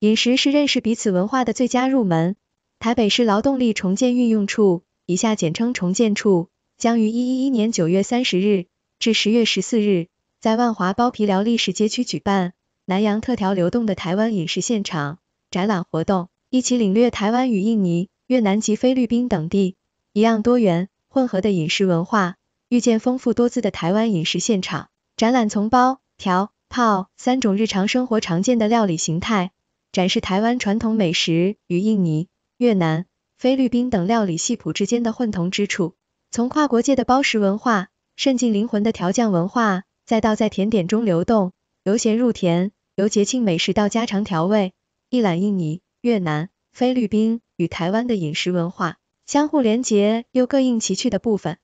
饮食是认识彼此文化的最佳入门。台北市劳动力重建运用处（以下简称重建处）将于一一一年九月三十日至十月十四日在万华包皮寮历史街区举办南洋特调流动的台湾饮食现场展览活动，一起领略台湾与印尼、越南及菲律宾等地一样多元混合的饮食文化，遇见丰富多姿的台湾饮食现场展览。从包、调、泡三种日常生活常见的料理形态。展示台湾传统美食与印尼、越南、菲律宾等料理系谱之间的混同之处，从跨国界的包食文化渗进灵魂的调酱文化，再到在甜点中流动，由咸入甜，由节庆美食到家常调味，一览印尼、越南、菲律宾与台湾的饮食文化相互连结又各应其趣的部分。